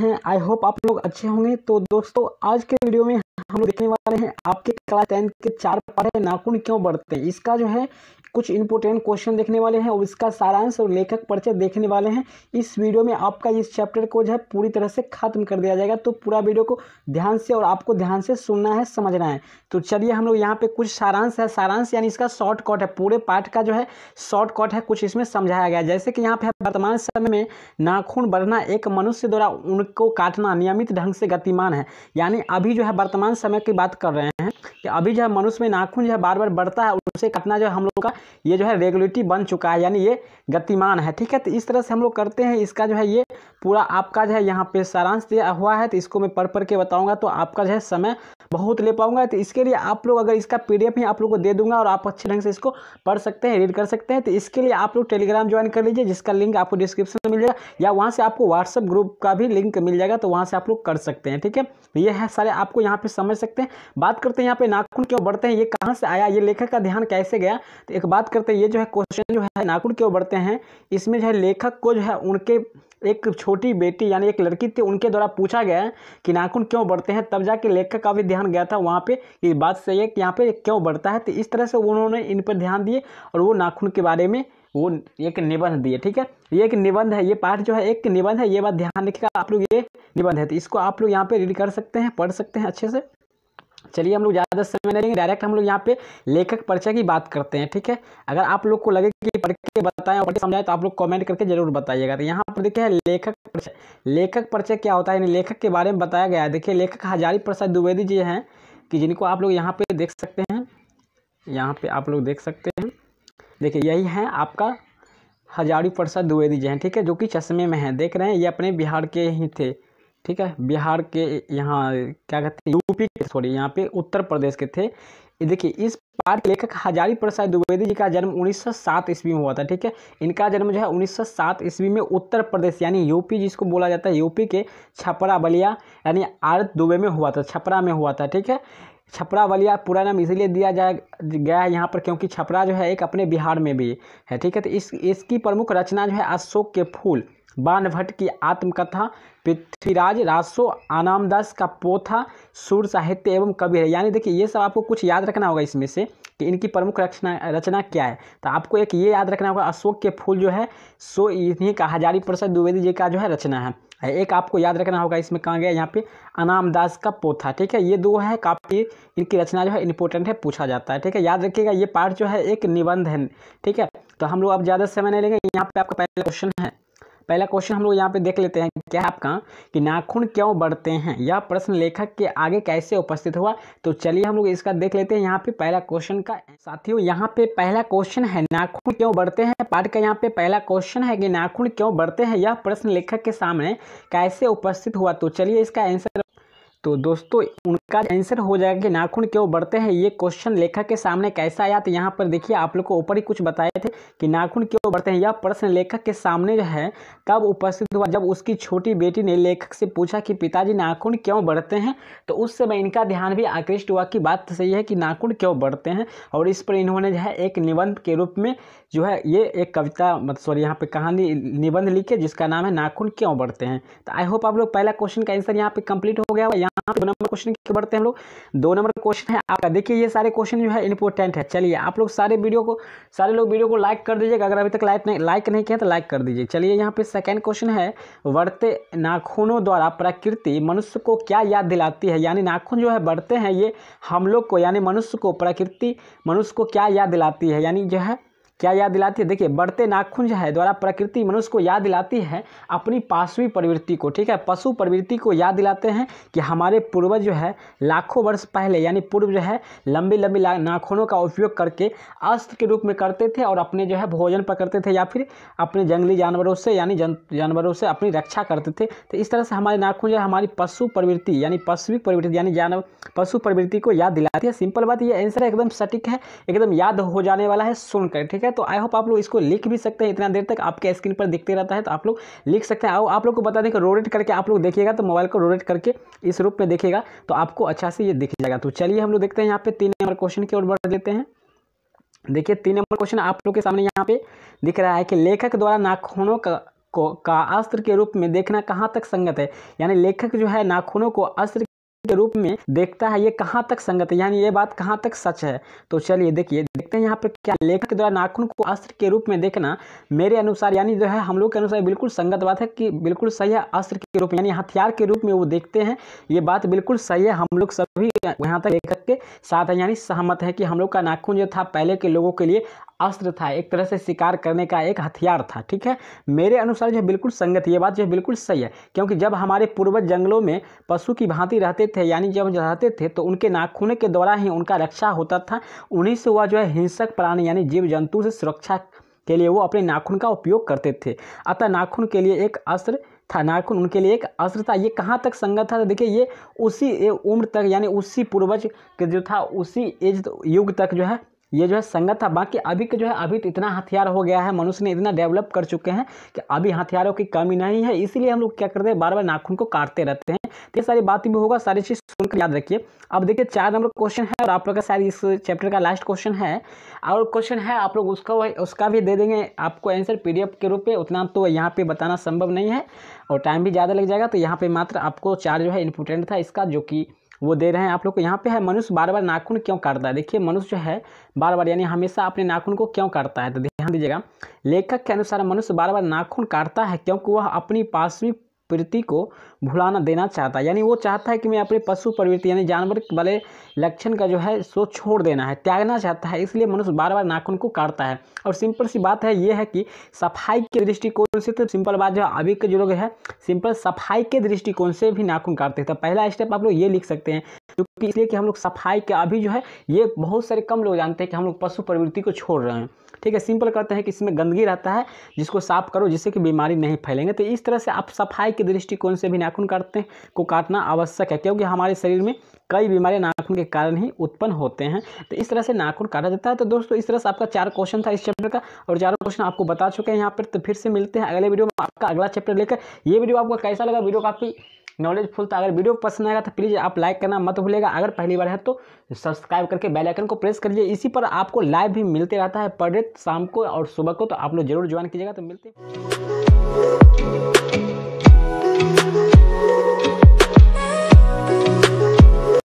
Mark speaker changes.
Speaker 1: हैं I hope आप लोग अच्छे होंगे तो दोस्तों आज के वीडियो में हम देखने वाले हैं आपके क्लास टेंथ के चार पढ़े नाखून क्यों बढ़ते हैं इसका जो है कुछ इंपोर्टेंट क्वेश्चन देखने वाले हैं और इसका सारांश और लेखक परिचय देखने वाले हैं इस वीडियो में आपका इस चैप्टर को जो है पूरी तरह से खत्म कर दिया जाएगा तो पूरा वीडियो को ध्यान से और आपको ध्यान से सुनना है समझना है तो चलिए हम लोग यहाँ पे कुछ सारांश है सारांश यानी इसका शॉर्टकट है पूरे पाठ का जो है शॉर्टकट है कुछ इसमें समझाया गया जैसे कि यहाँ पे वर्तमान समय में नाखून बढ़ना एक मनुष्य द्वारा उनको काटना नियमित ढंग से गतिमान है यानी अभी जो है वर्तमान समय की बात कर रहे हैं अभी जो है मनुष्य में नाखून जो है बार बार बढ़ता है उसे कटना जो है हम लोग का ये जो है रेगुलेटरी बन चुका है यानी ये गतिमान है ठीक है तो इस तरह से हम लोग करते हैं इसका जो है ये पूरा आपका जो है यहाँ पे सारांश दिया हुआ है तो इसको मैं पढ़ पढ़ के बताऊँगा तो आपका जो है समय बहुत ले पाऊंगा तो इसके लिए आप लोग अगर इसका पी ही आप लोग को दे दूंगा और आप अच्छे ढंग से इसको पढ़ सकते हैं रीड कर सकते हैं तो इसके लिए आप लोग टेलीग्राम ज्वाइन कर लीजिए जिसका लिंक आपको डिस्क्रिप्शन में मिल जाएगा या वहाँ से आपको व्हाट्सअप ग्रुप का भी लिंक मिल जाएगा तो वहाँ से आप लोग कर सकते हैं ठीक है तो ये है सारे आपको यहाँ पर समझ सकते हैं बात करते हैं यहाँ पे नाखून क्यों बढ़ते हैं ये कहाँ से आया ये लेखक का ध्यान कैसे गया तो एक बात करते हैं ये जो है क्वेश्चन जो है नाखून क्यों बढ़ते हैं इसमें जो है लेखक को जो है उनके एक छोटी बेटी यानी एक लड़की थी उनके द्वारा पूछा गया है कि नाखून क्यों बढ़ते हैं तब जाके लेखक का भी ध्यान गया था वहाँ पे ये बात सही है कि यहाँ पे क्यों बढ़ता है तो इस तरह से उन्होंने इन पर ध्यान दिए और वो नाखून के बारे में वो एक निबंध दिए ठीक है ये एक निबंध है ये पाठ जो है एक निबंध है ये बात ध्यान रखेगा आप लोग ये निबंध है तो इसको आप लोग यहाँ पे रीड कर सकते हैं पढ़ सकते हैं अच्छे से चलिए हम लोग ज़्यादा समय नहीं डायरेक्ट हम लोग यहाँ पे लेखक परिचय की बात करते हैं ठीक है अगर आप लोग को लगे कि पढ़ के बताएं और समझाएं तो आप लोग कमेंट करके जरूर बताइएगा तो यहाँ पर देखिए लेखक परिचय लेखक परिचय क्या होता है यानी लेखक के बारे में बताया गया है देखिए लेखक हजारी प्रसाद द्विवेदी जी हैं कि जिनको आप लोग यहाँ पे देख सकते हैं यहाँ पे आप लोग देख सकते हैं देखिए यही है आपका हजारी प्रसाद द्विवेदी जी हैं ठीक है जो कि चश्मे में हैं देख रहे हैं ये अपने बिहार के ही थे ठीक है बिहार के यहाँ क्या कहते हैं यूपी के सॉरी यहाँ पे उत्तर प्रदेश के थे देखिए इस पार्थ लेखक हजारी प्रसाद द्विवेदी जी का जन्म 1907 ईस्वी में हुआ था ठीक है इनका जन्म जो है 1907 ईस्वी में उत्तर प्रदेश यानी यूपी जिसको बोला जाता है यूपी के छपरा बलिया यानी आरत दुबे में हुआ था छपरा में हुआ था ठीक है छपरा बलिया पूरा नाम इसीलिए दिया जाए गया है यहाँ पर क्योंकि छपरा जो है एक अपने बिहार में भी है ठीक है तो इस इसकी प्रमुख रचना जो है अशोक के फूल बाणभट्ट की आत्मकथा पृथ्वीराज रासो आनामदास का पोथा सुर साहित्य एवं कवि है यानी देखिए ये सब आपको कुछ याद रखना होगा इसमें से कि इनकी प्रमुख रचना रचना क्या है तो आपको एक ये याद रखना होगा अशोक के फूल जो है सो इन्हीं का हजारी प्रसाद द्विवेदी जी का जो है रचना है एक आपको याद रखना होगा इसमें कहाँ गया यहाँ पे अनामदास का पोथा ठीक है ये दो है काफ़ी इनकी रचना जो है इंपॉर्टेंट है पूछा जाता है ठीक है याद रखिएगा ये पार्ट जो है एक निबंध है ठीक है तो हम लोग अब ज़्यादा समय नहीं लेंगे यहाँ पे आपका पहला क्वेश्चन है पहला क्वेश्चन हम लोग यहाँ पे देख लेते हैं क्या आपका कि नाखून क्यों बढ़ते हैं यह प्रश्न लेखक के आगे कैसे उपस्थित हुआ तो चलिए हम लोग इसका देख लेते हैं यहाँ पे पहला क्वेश्चन का साथियों यहाँ पे पहला क्वेश्चन है नाखून क्यों बढ़ते हैं पाठ का यहाँ पे पहला क्वेश्चन है कि नाखून क्यों बढ़ते हैं यह प्रश्न लेखक के सामने कैसे उपस्थित हुआ तो चलिए इसका आंसर तो दोस्तों उनका आंसर हो जाएगा कि नाखून क्यों बढ़ते हैं ये क्वेश्चन लेखक के सामने कैसा आया तो यहाँ पर देखिए आप लोग को ऊपर ही कुछ बताए थे कि नाखून क्यों बढ़ते हैं यह प्रश्न लेखक के सामने जो है कब उपस्थित हुआ जब उसकी छोटी बेटी ने लेखक से पूछा कि पिताजी नाखून क्यों बढ़ते हैं तो उस समय इनका ध्यान भी आकृष्ट हुआ कि बात तो सही है कि नाखून क्यों बढ़ते हैं और इस पर इन्होंने जो है एक निबंध के रूप में जो है ये एक कविता मतलब सॉरी यहाँ पे कहानी निबंध लिखे जिसका नाम है नाखून क्यों बढ़ते हैं तो आई होप आप लोग पहला क्वेश्चन का आंसर यहाँ पे कंप्लीट हो गया यहाँ दो नंबर क्वेश्चन की बढ़ते हैं हम लोग दो नंबर क्वेश्चन है आपका देखिए ये सारे क्वेश्चन जो है इंपॉर्टेंट है चलिए आप लोग सारे वीडियो को सारे लोग वीडियो को लाइक कर दीजिएगा अगर अभी तक लाइक नहीं लाइक नहीं किया तो लाइक कर दीजिए चलिए यहाँ पे सेकेंड क्वेश्चन है बढ़ते नाखूनों द्वारा प्रकृति मनुष्य को क्या याद दिलाती है यानी नाखून जो है बढ़ते हैं ये हम लोग को यानी मनुष्य को प्रकृति मनुष्य को क्या याद दिलाती है यानी जो है क्या याद दिलाती है देखिए बढ़ते जो है द्वारा प्रकृति मनुष्य को याद दिलाती है अपनी पाशवी प्रवृत्ति को ठीक है पशु प्रवृत्ति को याद दिलाते हैं कि हमारे पूर्वज जो है लाखों वर्ष पहले यानी पूर्व जो है लंबी लंबी नाखूनों का उपयोग करके अस्त्र के रूप में करते थे और अपने जो है भोजन पर करते थे या फिर अपने जंगली जानवरों से यानी जानवरों से अपनी रक्षा करते थे तो इस तरह से हमारे नाखून जो है हमारी पशु प्रवृत्ति यानी पशु प्रवृत्ति यानी जानवर पशु प्रवृत्ति को याद दिलाती है सिंपल बात ये आंसर एकदम सटीक है एकदम याद हो जाने वाला है सुनकर ठीक है है तो आई होप आप लोग इसको लिख भी सकते हैं इतना देर तक आपके स्क्रीन पर दिखते रहता है तो आप लोग लिख सकते हैं आप लोग को बता दें कि रोटेट करके आप लोग देखिएगा तो मोबाइल को रोटेट करके इस रूप में देखिएगा तो आपको अच्छा से ये दिख जाएगा तो चलिए हम लोग देखते हैं यहाँ पे तीन नंबर क्वेश्चन की ओर बढ़ देते हैं देखिए तीन नंबर क्वेश्चन आप लोग के सामने यहाँ पे दिख रहा है कि लेखक द्वारा नाखूनों का को का अस्त्र के रूप में देखना कहाँ तक संगत है यानी लेखक जो है नाखूनों को अस्त्र के रूप में देखता है ये कहाँ तक संगत है यानी ये बात कहाँ तक सच है तो चलिए देखिए देखते हैं यहाँ पे क्या लेखक द्वारा नाखून को अस्त्र के रूप में देखना मेरे अनुसार यानी जो है हम लोग के अनुसार बिल्कुल संगत बात है कि बिल्कुल सही है अस्त्र के रूप में यानी हथियार के रूप में वो देखते हैं ये बात बिल्कुल सही है हम लोग सभी यहाँ तक लेखक के साथ है यानी सहमत है कि हम लोग का नाखून जो था पहले के लोगों के लिए अस्त्र था एक तरह से शिकार करने का एक हथियार था ठीक है मेरे अनुसार जो बिल्कुल संगत ये बात जो बिल्कुल सही है क्योंकि जब हमारे पूर्वज जंगलों में पशु की भांति रहते थे यानी जब रहते थे तो उनके नाखूने के द्वारा ही उनका रक्षा होता था उन्हीं से वह जो है हिंसक प्राणी यानी जीव जंतु से सुरक्षा के लिए वो अपने नाखून का उपयोग करते थे अतः नाखून के लिए एक अस्त्र था नाखून उनके लिए एक अस्त्र था ये कहाँ तक संगत था देखिए ये उसी उम्र तक यानी उसी पूर्वज के जो था उसी एज युग तक जो है ये जो है संगत था बाकी अभी के जो है अभी तो इतना हथियार हो गया है मनुष्य ने इतना डेवलप कर चुके हैं कि अभी हथियारों की कमी नहीं है इसीलिए हम लोग क्या करते हैं बार बार नाखून को काटते रहते हैं तो ये सारी बात भी होगा सारी चीज़ सुनकर याद रखिए अब देखिए चार नंबर क्वेश्चन है और आप लोग का शायद इस चैप्टर का लास्ट क्वेश्चन है और क्वेश्चन है आप लोग उसका उसका भी दे देंगे आपको आंसर पी के रूप में उतना तो यहाँ पर बताना संभव नहीं है और टाइम भी ज़्यादा लग जाएगा तो यहाँ पर मात्र आपको चार जो है इम्पोर्टेंट था इसका जो कि वो दे रहे हैं आप लोग को यहाँ पे है मनुष्य बार बार नाखून क्यों काटता है देखिए मनुष्य जो है बार बार यानी हमेशा अपने नाखून को क्यों काटता है तो ध्यान दीजिएगा लेखक के अनुसार मनुष्य बार बार नाखून काटता है क्योंकि वह अपनी पार्श्विक प्रवृत्ति को भुलाना देना चाहता है यानी वो चाहता है कि मैं अपने पशु प्रवृत्ति यानी जानवर वाले लक्षण का जो है सो छोड़ देना है त्यागना चाहता है इसलिए मनुष्य बार बार नाखून को काटता है और सिंपल सी बात है ये है कि सफाई के दृष्टिकोण से तो सिंपल बात जो अभी के जो लोग है सिंपल सफाई के दृष्टिकोण से भी नाखून काटते हैं तो पहला स्टेप आप लोग ये लिख सकते हैं क्योंकि इसलिए कि हम लोग सफाई का अभी जो है ये बहुत सारे कम लोग जानते हैं कि हम लोग पशु प्रवृत्ति को छोड़ रहे हैं ठीक है सिंपल कहते हैं कि इसमें गंदगी रहता है जिसको साफ करो जिससे कि बीमारी नहीं फैलेंगे तो इस तरह से आप सफाई के दृष्टिकोण से भी नाखून काटते को काटना आवश्यक है क्योंकि हमारे शरीर में कई बीमारियां नाखून के कारण ही उत्पन्न होते हैं तो इस तरह से नाखून काटा जाता है तो दोस्तों इस तरह से आपका चार क्वेश्चन था इस चैप्टर का और चारों क्वेश्चन आपको बता चुके हैं यहाँ पर तो फिर से मिलते हैं अगले वीडियो में आपका अगला चैप्टर लेकर ये वीडियो आपको कैसा लगा वीडियो काफ़ी नॉलेजफुल था अगर वीडियो पसंद आएगा तो प्लीज़ आप लाइक करना मत भूलिए मिलेगा अगर पहली बार है तो सब्सक्राइब करके बेल आइकन को प्रेस करिए इसी पर आपको लाइव भी मिलते रहता है पर शाम को और सुबह को तो आप लोग जरूर ज्वाइन कीजिएगा तो मिलते